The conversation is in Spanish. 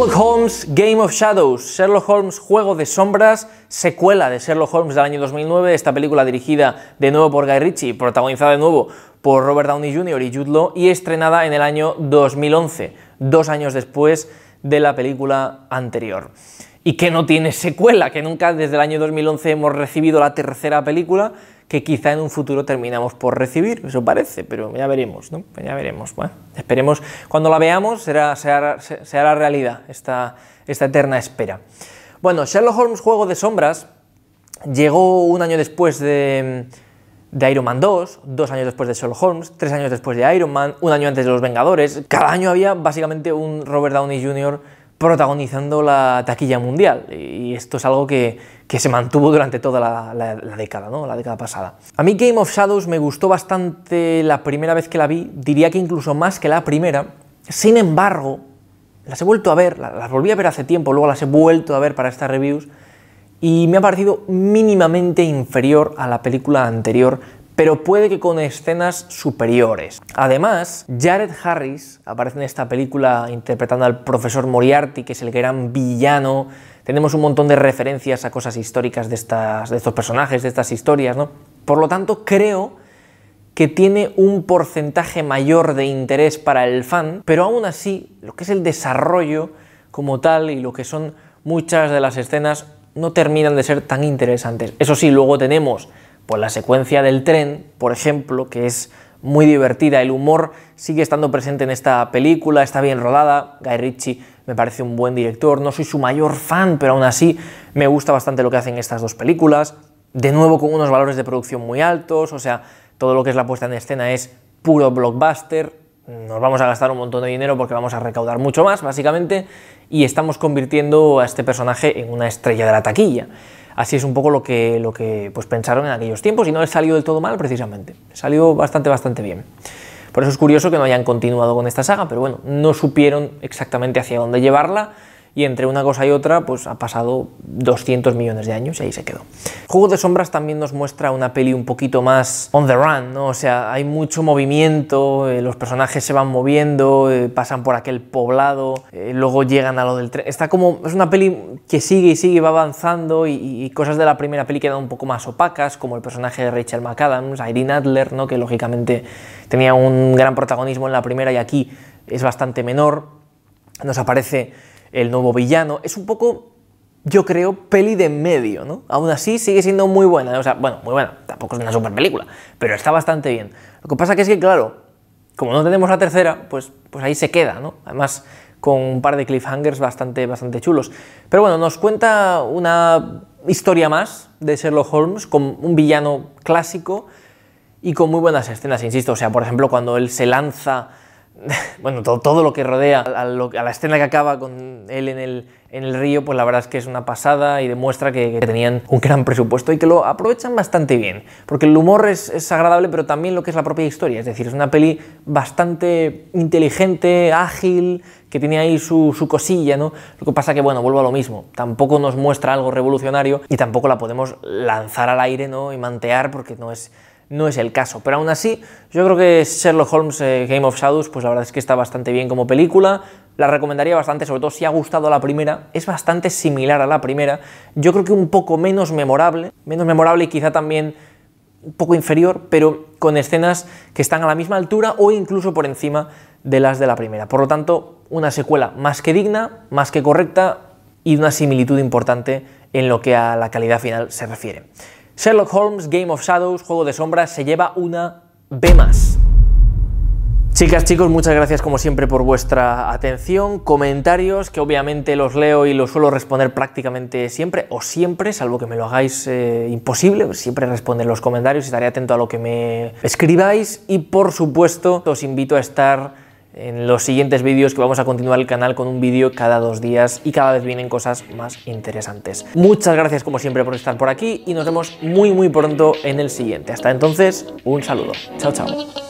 Sherlock Holmes Game of Shadows, Sherlock Holmes Juego de Sombras, secuela de Sherlock Holmes del año 2009, esta película dirigida de nuevo por Guy Ritchie, protagonizada de nuevo por Robert Downey Jr. y Jude Law y estrenada en el año 2011, dos años después de la película anterior. Y que no tiene secuela, que nunca desde el año 2011 hemos recibido la tercera película, que quizá en un futuro terminamos por recibir, eso parece, pero ya veremos, ¿no? Pues ya veremos, bueno, esperemos, cuando la veamos será, será realidad esta, esta eterna espera. Bueno, Sherlock Holmes Juego de Sombras llegó un año después de, de Iron Man 2, dos años después de Sherlock Holmes, tres años después de Iron Man, un año antes de Los Vengadores. Cada año había básicamente un Robert Downey Jr protagonizando la taquilla mundial. Y esto es algo que, se mantuvo durante toda la, década, ¿no? la década pasada. A mí Game of Shadows me gustó bastante la primera vez que la vi, diría que incluso más que la primera. Sin embargo, las he vuelto a ver, las volví a ver hace tiempo, luego las he vuelto a ver para estas reviews, y me ha parecido mínimamente inferior a la película anterior pero puede que con escenas superiores. Además, Jared Harris aparece en esta película interpretando al profesor Moriarty, que es el gran villano. Tenemos un montón de referencias a cosas históricas de, estos personajes, de estas historias, ¿no? Por lo tanto, creo que tiene un porcentaje mayor de interés para el fan, pero aún así, lo que es el desarrollo como tal y lo que son muchas de las escenas no terminan de ser tan interesantes. Eso sí, luego tenemos pues la secuencia del tren, por ejemplo, que es muy divertida, el humor sigue estando presente en esta película, está bien rodada, Guy Ritchie me parece un buen director, no soy su mayor fan, pero aún así me gusta bastante lo que hacen estas dos películas, de nuevo con unos valores de producción muy altos, o sea, todo lo que es la puesta en escena es puro blockbuster, nos vamos a gastar un montón de dinero porque vamos a recaudar mucho más, básicamente, y estamos convirtiendo a este personaje en una estrella de la taquilla. Así es un poco lo que, lo que pues, pensaron en aquellos tiempos y no les salió del todo mal precisamente. Salió bastante, bastante bien. Por eso es curioso que no hayan continuado con esta saga, pero bueno, no supieron exactamente hacia dónde llevarla y entre una cosa y otra pues ha pasado 200 millones de años y ahí se quedó. Juego de sombras también nos muestra una peli un poquito más on the run, ¿no? o sea, hay mucho movimiento, eh, los personajes se van moviendo, eh, pasan por aquel poblado, eh, luego llegan a lo del tren, está como, es una peli que sigue y sigue, va avanzando y, cosas de la primera peli quedan un poco más opacas, como el personaje de Rachel McAdams, Irene Adler, ¿no? que lógicamente tenía un gran protagonismo en la primera y aquí es bastante menor, nos aparece el nuevo villano. Es un poco, yo creo, peli de medio, ¿no? Aún así sigue siendo muy buena. O sea, bueno, muy buena. Tampoco es una super película, pero está bastante bien. Lo que pasa que es que, claro, como no tenemos la tercera, pues, pues, ahí se queda, ¿no? Además, con un par de cliffhangers bastante, bastante chulos. Pero bueno, nos cuenta una historia más de Sherlock Holmes con un villano clásico y con muy buenas escenas, insisto. O sea, por ejemplo, cuando él se lanza bueno, todo, lo que rodea a, la escena que acaba con él en el, en el, río, pues la verdad es que es una pasada y demuestra que, tenían un gran presupuesto y que lo aprovechan bastante bien, porque el humor es, agradable, pero también lo que es la propia historia, es decir, es una peli bastante inteligente, ágil, que tiene ahí su, cosilla, ¿no? Lo que pasa que, bueno, vuelvo a lo mismo, tampoco nos muestra algo revolucionario y tampoco la podemos lanzar al aire, ¿no? Y mantear porque no es no es el caso. Pero aún así, yo creo que Sherlock Holmes eh, Game of Shadows, pues la verdad es que está bastante bien como película. La recomendaría bastante, sobre todo si ha gustado la primera. Es bastante similar a la primera. Yo creo que un poco menos memorable. Menos memorable y quizá también un poco inferior, pero con escenas que están a la misma altura o incluso por encima de las de la primera. Por lo tanto, una secuela más que digna, más que correcta y una similitud importante en lo que a la calidad final se refiere. Sherlock Holmes, Game of Shadows, Juego de Sombras, se lleva una B más. Chicas, chicos, muchas gracias como siempre por vuestra atención, comentarios, que obviamente los leo y los suelo responder prácticamente siempre, o siempre, salvo que me lo hagáis eh, imposible, pues siempre responden los comentarios, y estaré atento a lo que me escribáis y por supuesto os invito a estar en los siguientes vídeos que vamos a continuar el canal con un vídeo cada dos días y cada vez vienen cosas más interesantes. Muchas gracias como siempre por estar por aquí y nos vemos muy muy pronto en el siguiente. Hasta entonces, un saludo. Chao, chao.